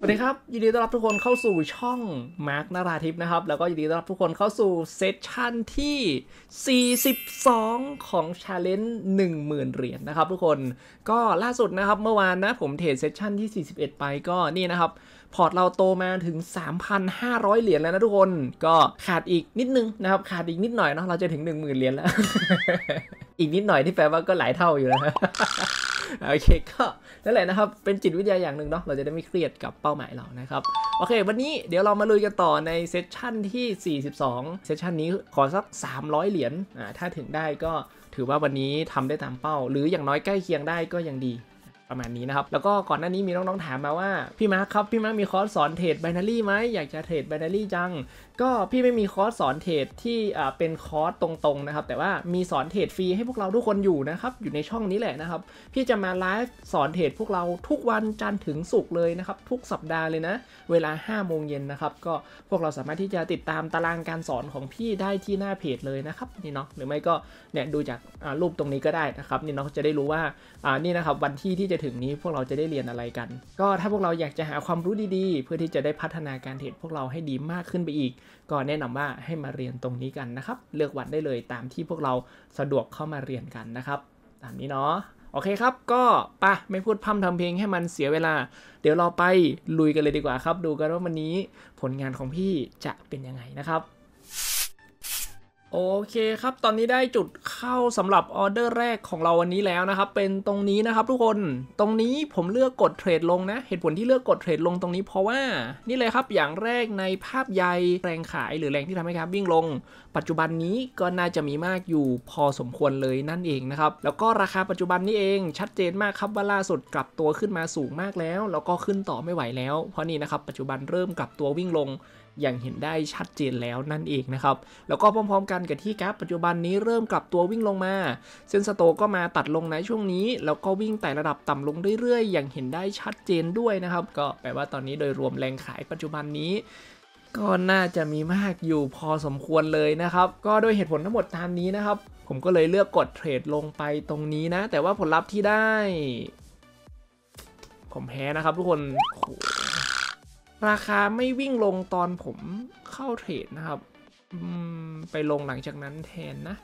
สวัสดีครับ ยินดีต้อนรับทุกคนเข้าสู่ช่องมาร์กนาราทิพนะครับแล้วก็ยินดีต้อนรับทุกคนเข้าสู่เซสชั่นที่ 42 ของ Challenge 10,000 เหรียญนนะครับทุกคนก็ล่าสุดนะครับเมื่อวานนะผมเทรดเซสชั่นที่ 41 ไปก็นี่นะครับพอร์ตเราโตมาถึง 3,500 เหรียญแล้วนะทุกคนก็ขาดอีกนิดนึงนะครับขาดอีกนิดหน่อยเนาะเราจะถึง 10,000 เหรียญแล้วอีกนิดหน่อยที่แปลว่าก็หลายเท่าอยู่แล้วโอเคก็นั่นแหละนะครับเป็นจิตวิทยาอย่างหนึ่งเนาะเราจะได้ไม่เครียดกับเป้าหมายเรานะครับโอเค วันนี้เดี๋ยวเรามาลุยกันต่อในเซสชั่นที่ 42เซสชั่นนี้ขอสัก300 เหรียญอ่าถ้าถึงได้ก็ถือว่าวันนี้ทำได้ตามเป้า หรืออย่างน้อยใกล้เคียงได้ก็ยังดี ประมาณนี้นะครับแล้วก็ก่อนหน้านี้มีน้องๆถามมาว่าพี่มาร์คครับพี่มาร์คมีคอร์สสอนเทรดไบนารี่ไหมอยากจะเทรดไบนารี่จังก็พี่ไม่มีคอร์สสอนเทรดที่เป็นคอร์สตรงๆนะครับ แต่ว่ามีสอนเทรดฟรีให้พวกเราทุกคนอยู่นะครับอยู่ในช่องนี้แหละนะครับ พี่จะมาไลฟ์สอนเทรดพวกเราทุกวันจันทร์ถึงศุกร์เลยนะครับ ทุกสัปดาห์เลยนะเวลา5โมงเย็นนะครับก็พวกเราสามารถที่จะติดตามตารางการสอนของพี่ได้ที่หน้าเพจเลยนะครับ นี่เนาะหรือไม่ก็เนี่ยดูจากรูปตรงนี้ก็ได้นะครับ นี่เนาะจะได้รู้ว่านี่นะครับ วันที่ที่จะถึงนี้พวกเราจะได้เรียนอะไรกัน ก็ถ้าพวกเราอยากจะหาความรู้ดีๆ เพื่อที่จะได้พัฒนาการเทรดพวกเราให้ดีมากขึ้นไปอีกก็แนะนำว่าให้มาเรียนตรงนี้กันนะครับ เลือกวันได้เลยตามที่พวกเราสะดวกเข้ามาเรียนกันนะครับ ตามนี้เนาะ โอเคครับ ก็ปะไม่พูดพร่ำทำเพลงให้มันเสียเวลา เดี๋ยวเราไปลุยกันเลยดีกว่าครับ ดูกันว่าวันนี้ผลงานของพี่จะเป็นยังไงนะครับโอเคครับ ตอนนี้ได้จุดเข้าสำหรับออเดอร์ แรกของเราวันนี้แล้วนะครับ เป็นตรงนี้นะครับทุกคน ตรงนี้ผมเลือกกดเทรดลงนะ เหตุผลที่เลือกกดเทรดลงตรงนี้ เพราะว่า นี่เลยครับ อย่างแรกในภาพใหญ่แรงขายหรือแรงที่ทำให้ครับวิ่งลง ปัจจุบันนี้ก็น่าจะมีมากอยู่พอสมควรเลยนั่นเองนะครับ แล้วก็ราคาปัจจุบันนี้เอง ชัดเจนมากครับว่าล่าสุดกลับตัวขึ้นมาสูงมากแล้ว แล้วก็ขึ้นต่อไม่ไหวแล้ว เพราะนี่นะครับปัจจุบันเริ่มกลับตัววิ่งลงอย่างเห็นได้ชัดเจนแล้วนั่นเองนะครับ แล้วก็พร้อมๆ กันกับที่กราฟปัจจุบันนี้เริ่มกลับตัววิ่งลงมา เส้นสโตก็มาตัดลงในช่วงนี้ แล้วก็วิ่งแต่ระดับต่ำลงเรื่อยๆ อย่างเห็นได้ชัดเจนด้วยนะครับ ก็แปลว่าตอนนี้โดยรวมแรงขายปัจจุบันนี้ ก็น่าจะมีมากอยู่พอสมควรเลยนะครับ ก็ด้วยเหตุผลทั้งหมด ตามนี้นะครับ ผมก็เลยเลือกกดเทรดลงไปตรงนี้นะ แต่ว่าผลลัพธ์ที่ได้ ผมแพ้นะครับ ทุกคนราคาไม่วิ่งลงตอนผมเข้าเทรดนะครับไปลงหลังจากนั้นแทนนะ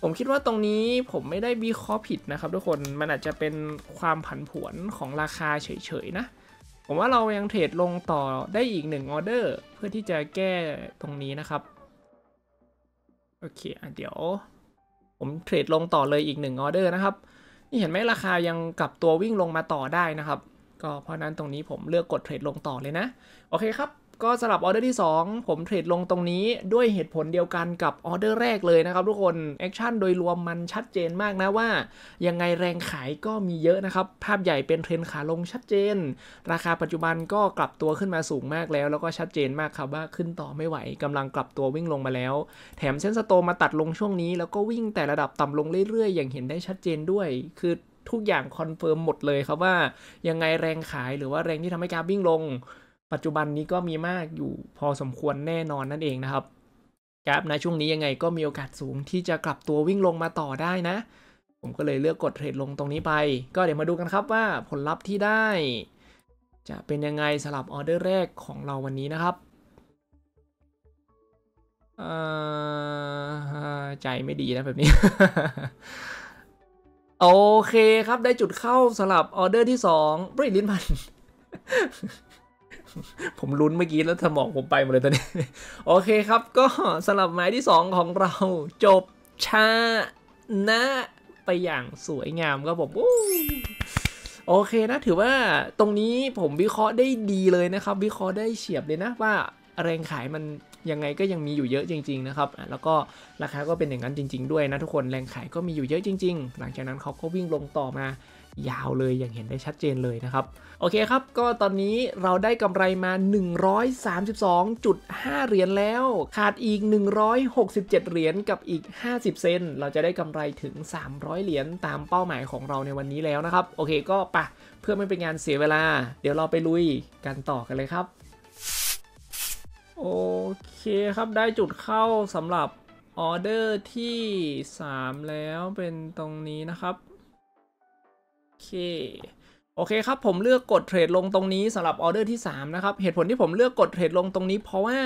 ผมคิดว่าตรงนี้ผมไม่ได้วิเคราะห์ผิดนะครับทุกคนมันอาจจะเป็นความผันผวนของราคาเฉยๆนะ ผมว่าเรายังเทรดลงต่อได้อีกหนึ่งออเดอร์ เพื่อที่จะแก้ตรงนี้นะครับ โอเคเดี๋ยว ผมเทรดลงต่อเลยอีกหนึ่งออเดอร์นะครับนี่เห็นไหมราคายังกลับตัววิ่งลงมาต่อได้นะครับก็เพราะนั้นตรงนี้ผมเลือกกดเทรดลงต่อเลยนะโอเคครับก็สลับออเดอร์ที่ 2 ผมเทรดลงตรงนี้ด้วยเหตุผลเดียวกันกับออเดอร์แรกเลยนะครับทุกคนแอคชั่นโดยรวมมันชัดเจนมากนะว่า ยังไงแรงขายก็มีเยอะนะครับภาพใหญ่เป็นเทรนขาลงชัดเจน ราคาปัจจุบันก็กลับตัวขึ้นมาสูงมากแล้ว แล้วก็ชัดเจนมากครับว่าขึ้นต่อไม่ไหวกำลังกลับตัววิ่งลงมาแล้ว แถมเส้นสโตมาตัดลงช่วงนี้แล้วก็วิ่งแต่ระดับต่ำลงเรื่อยๆ อย่างเห็นได้ชัดเจนด้วย คือทุกอย่างคอนเฟิร์มหมดเลยครับว่ายังไงแรงขายหรือว่าแรงที่ทำให้กราฟวิ่งลง ปัจจุบันนี้ก็มีมากอยู่พอสมควรแน่นอนนั่นเองนะครับกราฟนช่วงนี้ยังไงก็มีโอกาสสูงที่จะกลับตัววิ่งลงมาต่อได้นะ ผมก็เลยเลือกกดเทรดลงตรงนี้ไป ก็เดี๋ยวมาดูกันครับว่าผลลัพธ์ที่ได้ จะเป็นยังไงสลับออเดอร์แรกของเราวันนี้นะครับใจไม่ดีนะแบบนี้โอเคครับได้จุดเข้าสำหรับออเดอร์ที่สองบริลินพัน ผมลุ้นเมื่อกี้แล้วสมองผมไปหมดเลยตอนนี้โอเคครับก็สำหรับหมายที่ 2 ของเราจบชานะไปอย่างสวยงามครับผมโอเคนะถือว่าตรงนี้ผมวิเคราะห์ได้ดีเลยนะครับ วิเคราะห์ได้เฉียบเลยนะว่า แรงขายมันยังไง ก็ยังมีอยู่เยอะจริงๆนะครับ แล้วก็ราคาก็เป็นอย่างนั้นจริงๆด้วยนะทุกคน แรงขายก็มีอยู่เยอะจริงๆ หลังจากนั้นเขาก็วิ่งลงต่อมายาวเลยอย่างเห็นได้ชัดเจนเลยนะครับ โอเคครับ ก็ตอนนี้เราได้กำไรมา 132.5เหรียญแล้ว ขาดอีก 167เหรียญกับอีก 50 เซนเราจะได้กำไรถึง 300เหรียญตามเป้าหมายของเราในวันนี้แล้วนะครับ โอเคก็ปะเพื่อไม่เป็นงานเสียเวลา เดี๋ยวเราไปลุยกันต่อกันเลยครับโอเคครับได้จุดเข้าสำหรับออเดอร์ที่ 3 แล้วเป็นตรงนี้นะครับ โอเคโอเคครับผมเลือกกดเทรดลงตรงนี้สำหรับออเดอร์ที่3นะครับเหตุผลที่ผมเลือกกดเทรดลงตรงนี้ เพราะว่า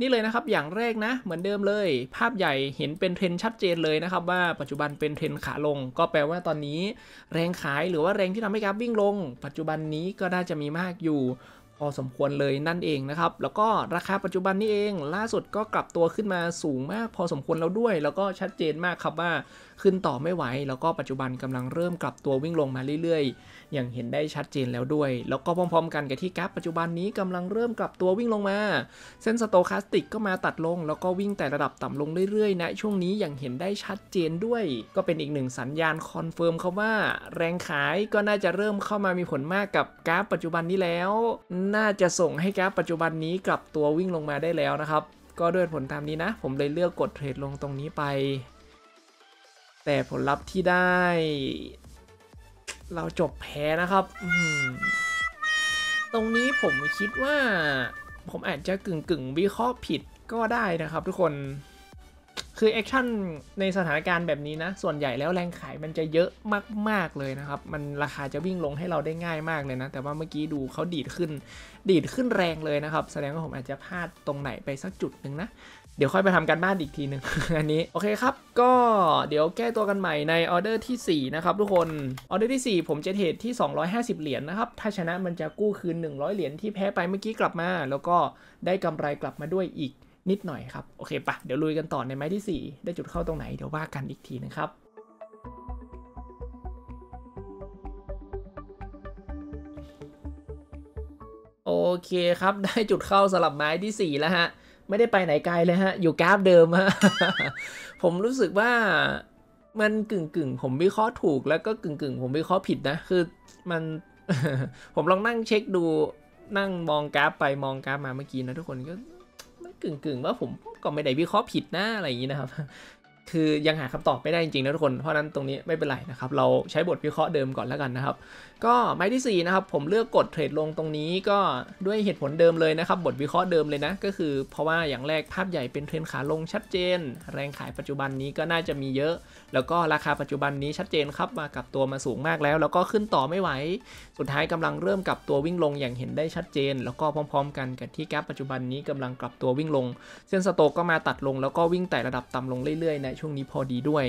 นี่เลยนะครับอย่างแรกนะ เหมือนเดิมเลยภาพใหญ่เห็นเป็นเทรนชัดเจนเลยนะครับว่าปัจจุบันเป็นเทรนขาลง ก็แปลว่าตอนนี้แรงขายหรือว่าแรงที่ทำให้กราฟวิ่งลง ปัจจุบันนี้ก็น่าจะมีมากอยู่พอสมควรเลยนั่นเองนะครับแล้วก็ราคาปัจจุบันนี้เอง ล่าสุดก็กลับตัวขึ้นมาสูงมาก พอสมควรแล้วด้วย แล้วก็ชัดเจนมากครับว่า ขึ้นต่อไม่ไหวแล้วก็ปัจจุบันกำลังเริ่มกลับตัววิ่งลงมาเรื่อยๆ อย่างเห็นได้ชัดเจนแล้วด้วย แล้วก็พร้อม ๆ กันกับที่กราฟปัจจุบันนี้กำลังเริ่มกลับตัววิ่งลงมา เส้นสโตคาสติกก็มาตัดลง แล้วก็วิ่งแต่ระดับต่ำลงเรื่อยๆนะ ช่วงนี้อย่างเห็นได้ชัดเจนด้วย ก็เป็นอีกหนึ่งสัญญาณคอนเฟิร์มครับว่า แรงขายก็น่าจะเริ่มเข้ามามีผลมากกับกราฟปัจจุบันนี้แล้วน่าจะส่งให้แก๊ปปัจจุบันนี้กลับตัววิ่งลงมาได้แล้วนะครับ ก็ด้วยผลตามนี้นะ ผมเลยเลือกกดเทรดลงตรงนี้ไป แต่ผลลัพธ์ที่ได้ เราจบแพ้นะครับตรงนี้ผมคิดว่า ผมอาจจะกึ่งกึ่งวิเคราะห์ผิดก็ได้นะครับทุกคนคือแอคชั่นในสถานการณ์แบบนี้นะ ส่วนใหญ่แล้วแรงขายมันจะเยอะมากๆเลยนะครับ มันราคาจะวิ่งลงให้เราได้ง่ายมากเลยนะ แต่ว่าเมื่อกี้ดูเขาดีดขึ้น ดีดขึ้นแรงเลยนะครับ แสดงว่าผมอาจจะพลาดตรงไหนไปสักจุดหนึ่งนะ เดี๋ยวค่อยไปทำการบ้านอีกทีหนึ่งอันนี้ โอเคครับ ก็เดี๋ยวแก้ตัวกันใหม่ในออเดอร์ที่ 4 นะครับทุกคนออเดอร์ที่4 ผมจะเทรดที่ 250 เหรียญนนะครับถ้าชนะมันจะกู้คืน100 เหรียญที่แพ้ไปเมื่อกี้กลับมาแล้วก็ได้กำไรกลับมาด้วยอีกนิดหน่อยครับโอเคปะเดี๋ยวลุยกันต่อในไม้ที่ 4 ได้จุดเข้าตรงไหน เดี๋ยวว่ากันอีกทีนะครับโอเคครับ ได้จุดเข้าสลับไม้ที่4แล้วฮะไม่ได้ไปไหนไกลเลยฮะ อยู่กราฟเดิมฮะผมรู้สึกว่ามันกึ่งกึ่งผมวิเคราะห์ถูกแล้วก็กึ่งกึ่งผมวิเคราะห์ผิดนะ คือมัน ผมลองนั่งเช็คดูนั่งมองกราฟไปมองกราฟมาเมื่อกี้นะทุกคนก็กึ่งๆว่าผมก็ไม่ได้วิเคราะห์ผิดนะอะไรอย่างนี้นะครับคือยังหาคำตอบไม่ได้จริงๆนะทุกคน เพราะนั้นตรงนี้ไม่เป็นไรนะครับ เราใช้บทวิเคราะห์เดิมก่อนแล้วกันนะครับ ก็ไม้ที่4นะครับผมเลือกกดเทรดลงตรงนี้ก็ด้วยเหตุผลเดิมเลยนะครับ บทวิเคราะห์เดิมเลยนะ ก็คือเพราะว่าอย่างแรกภาพใหญ่เป็นเทรนขาลงชัดเจน แรงขายปัจจุบันนี้ก็น่าจะมีเยอะ แล้วก็ราคาปัจจุบันนี้ชัดเจนครับมากับตัวมาสูงมากแล้ว แล้วก็ขึ้นต่อไม่ไหว สุดท้ายกำลังเริ่มกับตัววิ่งลงอย่างเห็นได้ชัดเจน แล้วก็พร้อม ๆ กันกับที่กราฟปัจจุบันนี้กำลังกลับตัววิ่งลง เส้นสโตกก็มาตัดลง แล้วก็วิ่งแต่ระดับต่าลงเรื่อยๆนะช่วงนี้พอดีด้วย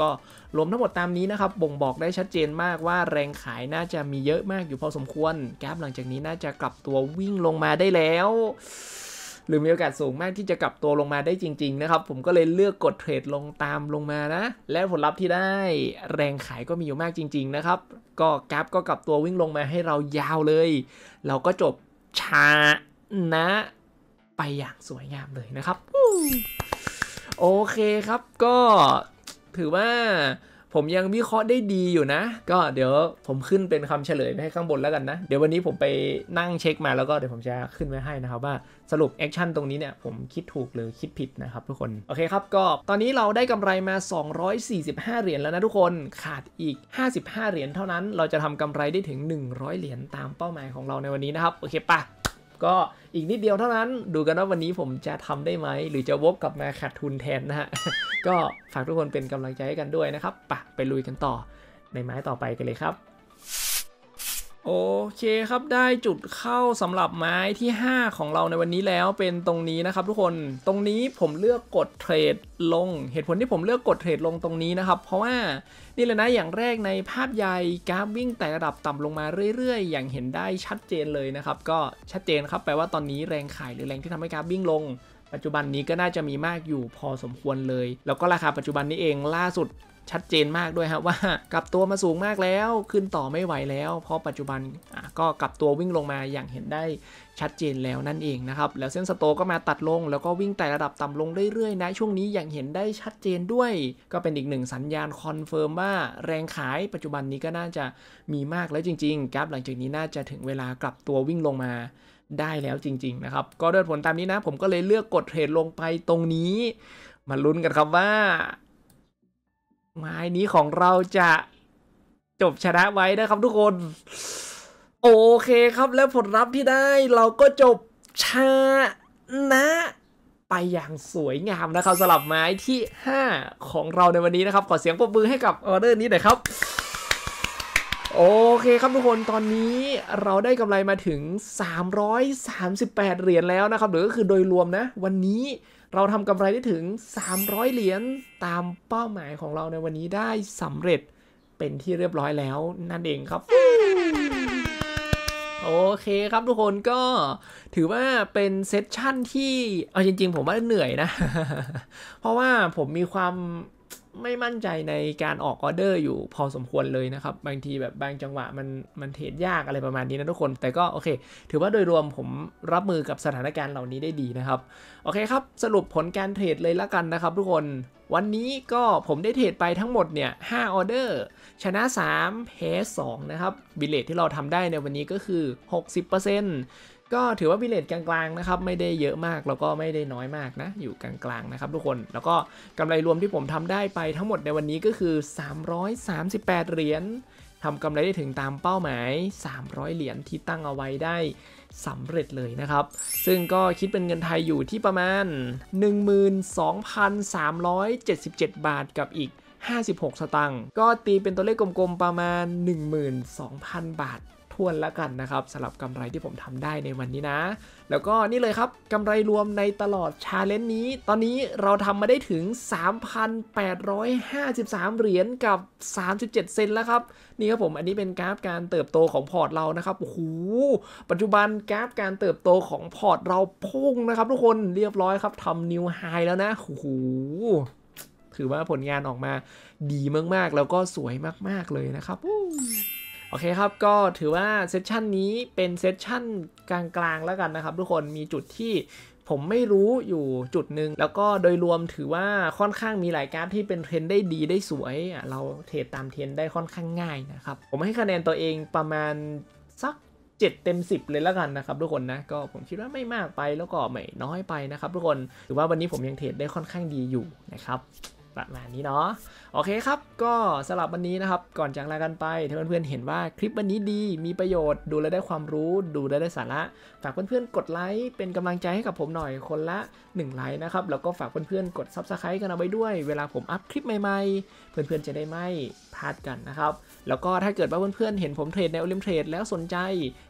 ก็รวมทั้งหมดตามนี้นะครับบ่งบอกได้ชัดเจนมากว่าแรงขายน่าจะมีเยอะมากอยู่พอสมควรกราฟหลังจากนี้น่าจะกลับตัววิ่งลงมาได้แล้ว หรือมีโอกาสสูงมากที่จะกลับตัวลงมาได้จริงๆนะครับผมก็เลยเลือกกดเทรดลงตามลงมานะและผลลัพธ์ที่ได้แรงขายก็มีอยู่มากจริง ๆนะครับ ก็กราฟก็กลับตัววิ่งลงมาให้เรายาวเลย เราก็จบชานะ ไปอย่างสวยงามเลยนะครับโอเคครับก็ถือว่าผมยังวิเคราะห์ได้ดีอยู่นะ ก็เดี๋ยวผมขึ้นเป็นคำเฉลยไปให้ข้างบนแล้วกันนะเดี๋ยววันนี้ผมไปนั่งเช็คมาแล้วก็เดี๋ยวผมจะขึ้นไว้ให้นะครับ ว่าสรุปแอคชั่นตรงนี้เนี่ยผมคิดถูกหรือคิดผิดนะครับทุกคนโอเคครับก็ตอนนี้เราได้กำไรมา 245 เหรียญแล้วนะทุกคนขาดอีก 55 เหรียญเท่านั้น เราจะทำกำไรได้ถึง 100 เหรียญตามเป้าหมายของเราในวันนี้นะครับโอเคปะก็อีกนิดเดียวเท่านั้นดูกันว่าวันนี้ผมจะทำได้ไหม หรือจะวกกลับมาขาดทุนแทนนะฮะก็ฝากทุกคนเป็นกำลังใจให้กันด้วยนะครับปะไปลุยกันต่อ ในไม้ต่อไปกันเลยครับโอเคครับได้จุดเข้าสำหรับไม้ที่ 5 ของเราในวันนี้แล้วเป็นตรงนี้นะครับทุกคนตรงนี้ผมเลือกกดเทรดลง เหตุผลที่ผมเลือกกดเทรดลงตรงนี้นะครับเพราะว่านี่แหละนะอย่างแรกในภาพใหญ่กราฟวิ่งแต่ระดับต่ำลงมาเรื่อย ๆ อย่างเห็นได้ชัดเจนเลยนะครับก็ชัดเจนครับแปลว่าตอนนี้แรงขายหรือแรงที่ทำให้กราฟวิ่งลง ปัจจุบันนี้ก็น่าจะมีมากอยู่พอสมควรเลย แล้วก็ราคาปัจจุบันนี้เองล่าสุดชัดเจนมากด้วยครับว่ากลับตัวมาสูงมากแล้วขึ้นต่อไม่ไหวแล้ว เพราะปัจจุบันก็กลับตัววิ่งลงมาอย่างเห็นได้ชัดเจนแล้วนั่นเองนะครับแล้วเส้นสโตก็มาตัดลงแล้วก็วิ่งแต่ระดับต่ำลงเรื่อยๆนะช่วงนี้อย่างเห็นได้ชัดเจนด้วย ก็เป็นอีกหนึ่งสัญญาณคอนเฟิร์มว่า แรงขาย ปัจจุบันนี้ก็น่าจะมีมากแล้วจริงๆกราฟหลังจากนี้น่าจะถึงเวลากลับตัววิ่งลงมาได้แล้วจริง ๆ นะครับ ก็ด้วยผลตามนี้นะ ผมก็เลยเลือกกดเทรดลงไปตรงนี้มาลุ้นกันครับว่าไม้นี้ของเราจะจบชนะไว้นะครับทุกคน โอเคครับแล้วผลลัพธ์ที่ได้เราก็จบชนะ ไปอย่างสวยงามนะครับสลับไม้ที่ 5 ของเราในวันนี้นะครับ ขอเสียงปรบมือให้กับออเดอร์นี้หน่อยครับ โอเคครับทุกคนตอนนี้เราได้กำไรมาถึง 338เหรียญแล้วนะครับ หรือก็คือโดยรวมนะ วันนี้เราทำกำไรได้ถึง 300 เหรียญ ตามเป้าหมายของเราในวันนี้ได้สำเร็จเป็นที่เรียบร้อยแล้วนั่นเองครับ โอเคครับทุกคนก็ถือว่าเป็นเซสชั่นที่ เอาจริงๆผมว่าเหนื่อยนะ เพราะว่าผมมีความไม่มั่นใจในการออกออเดอร์อยู่พอสมควรเลยนะครับบางทีแบบบางจังหวะมันมันเทรดยากอะไรประมาณนี้นะทุกคน แต่ก็โอเค ถือว่าโดยรวมผมรับมือกับสถานการณ์เหล่านี้ได้ดีนะครับโอเคครับสรุปผลการเทรดเลยละกันนะครับ ทุกคนวันนี้ก็ผมได้เทรดไปทั้งหมดเนี่ย5ออเดอร์ชนะ3แพ้2นะครับบิลเลทที่เราทำได้ในวันนี้ก็คือ 60%ก็ถือว่าวิเลตกลางๆนะครับไม่ได้เยอะมากแล้วก็ไม่ได้น้อยมากนะอยู่กลางๆนะครับ ทุกคนแล้วก็กำไรรวมที่ผมทำได้ไปทั้งหมดในวันนี้ก็คือ338 เหรียญทำกำไรได้ถึงตามเป้าหมาย 300 เหรียญที่ตั้งเอาไว้ได้สำเร็จเลยนะครับ ซึ่งก็คิดเป็นเงินไทยอยู่ที่ประมาณ 12,377 บาท กับอีก 56 สตังค์ก็ตีเป็นตัวเลขกลมๆ ประมาณ 12,000 บาททวนแล้วกันนะครับสำหรับกำไรที่ผมทำได้ในวันนี้นะ แล้วก็นี่เลยครับกำไรรวมในตลอดชาเลนจ์นี้ ตอนนี้เราทำมาได้ถึง3,853 เหรียญกับ37 เซนแล้วครับนี่ครับผมอันนี้เป็นกราฟการเติบโตของพอร์ตเรานะครับโอ้โหปัจจุบันกราฟการเติบโตของพอร์ตเราพุ่งนะครับ ทุกคนเรียบร้อยครับทำนิวไฮแล้วนะโอ้โหถือว่าผลงานออกมาดีมากๆแล้วก็สวยมากๆเลยนะครับโอเคครับ ก็ถือว่าเซสชันนี้เป็นเซสชันกลางๆแล้วกันนะครับทุกคน มีจุดที่ ผมไม่รู้อยู่จุดหนึ่ง แล้วก็โดยรวมถือว่าค่อนข้างมีหลายการที่เป็นเทรนได้ดีได้สวยเราเทรดตามเทรนได้ค่อนข้างง่ายนะครับ ผมให้คะแนนตัวเองประมาณสัก 7 เต็ม 10 เลยแล้วกันนะครับทุกคนนะ ก็ผมคิดว่าไม่มากไปแล้วก็ไม่น้อยไปนะครับทุกคน ถือว่าวันนี้ผมยังเทรดได้ค่อนข้างดีอยู่นะครับประมาณนี้เนาะโอเคครับก็สำหรับวันนี้นะครับก่อนจากลากันไปถ้าเพื่อนๆเห็นว่าคลิปวันนี้ดีมีประโยชน์ดูแลได้ความรู้ดูแลได้สาระ ฝากเพื่อนๆกดไลค์เป็นกำลังใจให้กับผมหน่อยคนละ1ไลค์นะครับแล้วก็ฝากเพื่อนๆกดซับสไครต์กันเอาไว้ด้วยเวลาผมอัพคลิปใหม่ๆเพื่อนๆจะได้ไม่พลาดกันนะครับแล้วก็ถ้าเกิดว่าเพื่อนๆเห็นผมเทรดในโอลิมเทรดแล้วสนใจ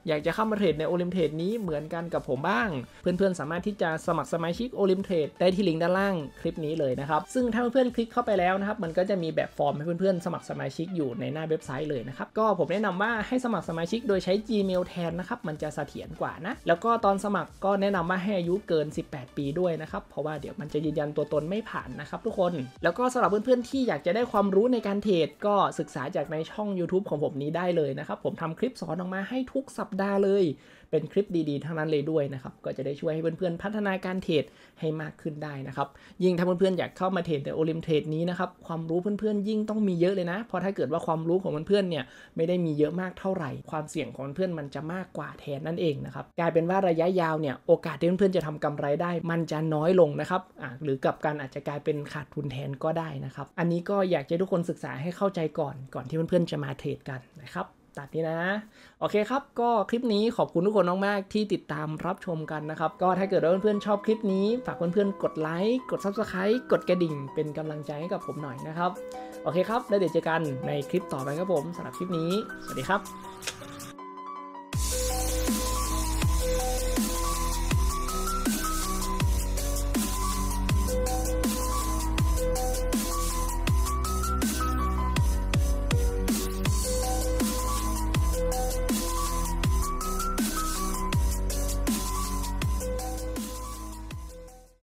อยากจะเข้ามาเทรดในโอลิมเทรดนี้เหมือนกันกับผมบ้าง เพื่อนๆสามารถที่จะสมัครสมาชิกโอลิมเทรดได้ที่ลิงก์ด้านล่างคลิปนี้เลยนะครับซึ่งถ้าเพื่อนนคลิกเข้าไปแล้วนะครับ มันก็จะมีแบบฟอร์มให้เพื่อนๆ สมัครสมาชิกอยู่ในหน้าเว็บไซต์เลยนะครับ ก็ผมแนะนำว่าให้สมัครสมาชิกโดยใช้ Gmail แทนนะครับ มันจะเสถียรกว่านะ แล้วก็ตอนสมัครก็แนะนำว่าให้อายุเกิน 18 ปีด้วยนะครับ เพราะว่าเดี๋ยวมันจะยืนยันตัวตนไม่ผ่านนะครับทุกคน แล้วก็สำหรับเพื่อนๆที่อยากจะได้ความรู้ในการเทรดก็ศึกษาจากในช่อง YouTube ของผมนี้ได้เลยนะครับ ผมทำคลิปสอนออกมาให้ทุกสัปดาห์เลยเป็น คลิปดี ๆ ทั้งนั้นเลยด้วยนะครับ ก็จะได้ช่วยให้เพื่อนๆ พัฒนาการเทรดให้มากขึ้นได้นะครับ ยิ่งถ้าเพื่อน ๆ อยากเข้ามาเทรดแต่โอลิมเทรดนี้นะครับ ความรู้เพื่อนๆ ยิ่งต้องมีเยอะเลยนะ เพราะถ้าเกิดว่าความรู้ของเพื่อนๆ เนี่ย ไม่ได้มีเยอะมากเท่าไหร่ ความเสี่ยงของเพื่อนมันจะมากกว่าแทนนั่นเองนะครับ กลายเป็นว่าระยะยาวเนี่ย โอกาสที่เพื่อนๆ จะทำกำไรได้ มันจะน้อยลงนะครับหรือกับการอาจจะกลายเป็นขาดทุนแทนก็ได้นะครับ อันนี้ก็อยากจะทุกคนศึกษาให้เข้าใจก่อน ก่อนที่เพื่อนๆ จะมาเทรดกันนะครับตัดนี้นะ โอเคครับ ก็คลิปนี้ขอบคุณทุกคนมากๆที่ติดตามรับชมกันนะครับ ก็ถ้าเกิดว่าเพื่อนๆชอบคลิปนี้ ฝากเพื่อนๆกดไลค์ กด Subscribe กดกระดิ่งเป็นกำลังใจให้กับผมหน่อยนะครับ โอเคครับ แล้วเดี๋ยวเจอกันในคลิปต่อไปครับผม สำหรับคลิปนี้ สวัสดีครับ